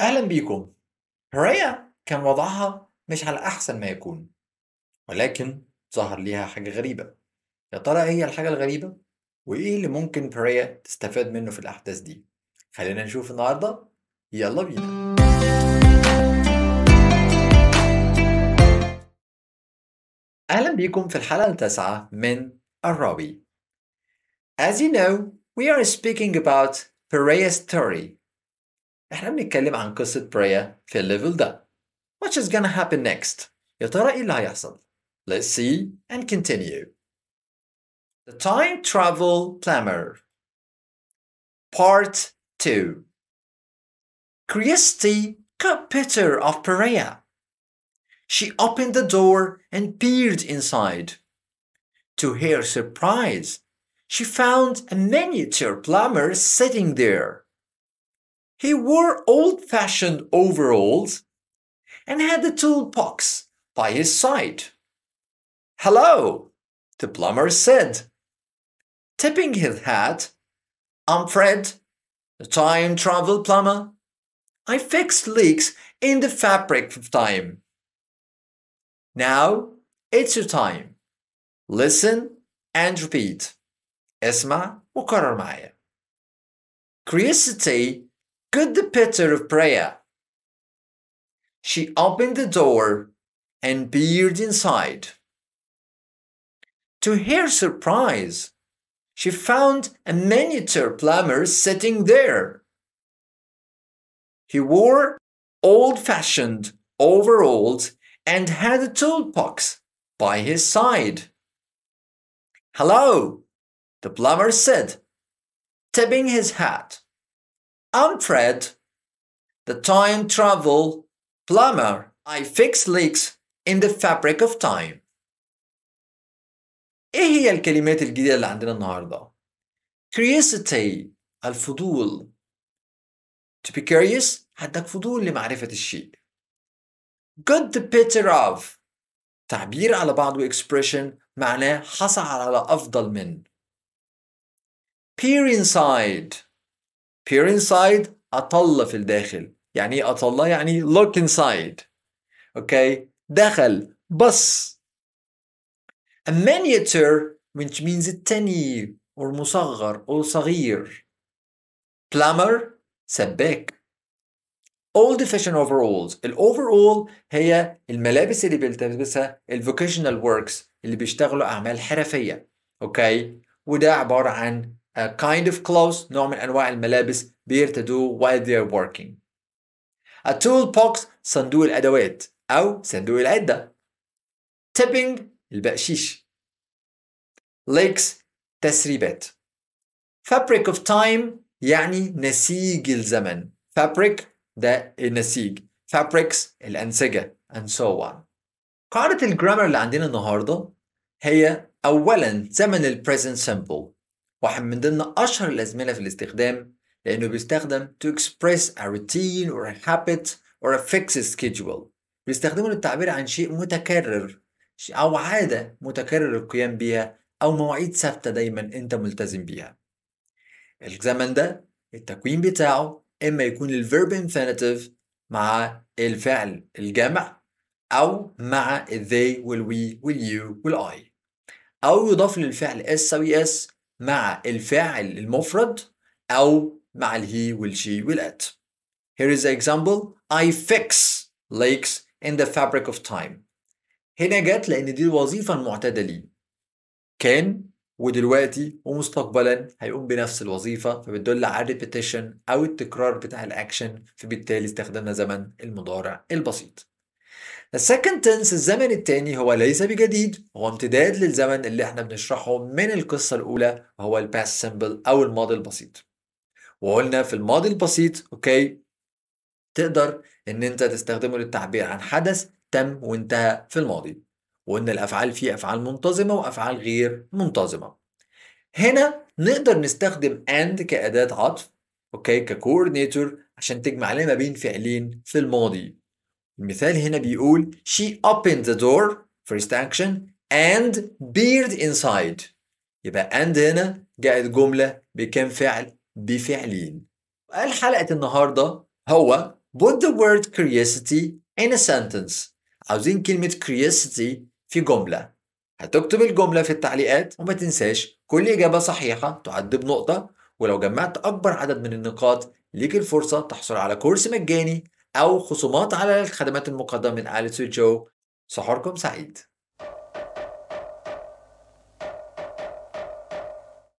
أهلا بيكم هريا كان وضعها مش على أحسن ما يكون ولكن ظهر ليها حاجة غريبة يا ترى إيه هي الحاجة الغريبة؟ وإيه اللي ممكن هريا تستفاد منه في الأحداث دي؟ خلينا نشوف النهاردة يلا بينا أهلا بيكم في الحلقة التاسعة من الراوي As you know, we are speaking about Perea's story احنا بنتكلم عن قصة في الليفل ده What is gonna happen next؟ يا ترى ايه اللي هيحصل؟ Let's see and continue. The Time Travel plumber, Part 2 Christy the of Perea. She opened the door and peered inside. To her surprise, she found a miniature plumber sitting there. He wore old fashioned overalls and had the toolbox by his side. Hello, the plumber said. Tipping his hat, I'm Fred, the time travel plumber. I fix leaks in the fabric of time. Now it's your time. Listen and repeat. Esma وكرر Curiosity Good the Peter of prayer. She opened the door and peered inside. To her surprise, she found a miniature plumber sitting there. He wore old fashioned overalls and had a toolbox by his side. Hello, the plumber said, tipping his hat. I'm Fred, the time travel plumber. I fix leaks in the fabric of time. ايه هي الكلمات الجديدة اللي عندنا النهاردة؟ curiosity الفضول to be curious عندك فضول لمعرفة الشيء Good the better of تعبير على بعضه expression معناه حصل على أفضل من peer inside peer inside أطل في الداخل يعني ايه أطل يعني look inside okay دخل بص a miniature which means التاني or مصغر أو صغير plumber سباك old fashion overalls overall هي الملابس اللي بيلتبسها ال vocational works اللي بيشتغلوا اعمال حرفيه اوكي وده عباره عن a kind of clothes نوع من أنواع الملابس بيرتدوه while they are working a toolbox صندوق الأدوات أو صندوق العدة tipping البقشيش lakes تسريبات fabric of time يعني نسيج الزمن fabric ده النسيج fabrics الأنسجة and so on قاعدة الجرامر اللي عندنا النهاردة هي أولا زمن ال present simple واحد من ضمن أشهر الأزمنة في الاستخدام لأنه بيستخدم to express a routine or a habit or a fixed schedule بيستخدمه للتعبير عن شيء متكرر أو عادة متكرر القيام بيها أو مواعيد ثابتة دايما أنت ملتزم بيها الزمن ده التكوين بتاعه إما يكون الفيرب infinitive مع الفعل الجمع أو مع they والـ we والـ you والـ I أو يضاف للفعل s أو اس e مع الفاعل المفرد أو مع الهي والشي والات. Here is an example I fix lakes in the fabric of time. هنا جت لأن دي الوظيفة المعتادة ليه. كان ودلوقتي ومستقبلا هيقوم بنفس الوظيفة فبتدل على الريبيتيشن أو التكرار بتاع الأكشن فبالتالي استخدمنا زمن المضارع البسيط. The second tense الزمن الثاني هو ليس بجديد هو امتداد للزمن اللي احنا بنشرحه من القصة الأولى وهو الباست سيمبل أو الماضي البسيط وقلنا في الماضي البسيط أوكي تقدر إن أنت تستخدمه للتعبير عن حدث تم وانتهى في الماضي وإن الأفعال فيه أفعال منتظمة وأفعال غير منتظمة هنا نقدر نستخدم and كأداة عطف أوكي ككوردينيتور عشان تجمع لنا ما بين فعلين في الماضي المثال هنا بيقول she opened the door first action and peered inside يبقى and هنا جاءت جملة بكم فعل بفعلين قال حلقة النهاردة هو put the word curiosity in a sentence عاوزين كلمة curiosity في جملة هتكتب الجملة في التعليقات وما تنساش كل إجابة صحيحة تعد بنقطة ولو جمعت أكبر عدد من النقاط ليك الفرصة تحصل على كورس مجاني أو خصومات على الخدمات المقدمة من آل جو سحوركم سعيد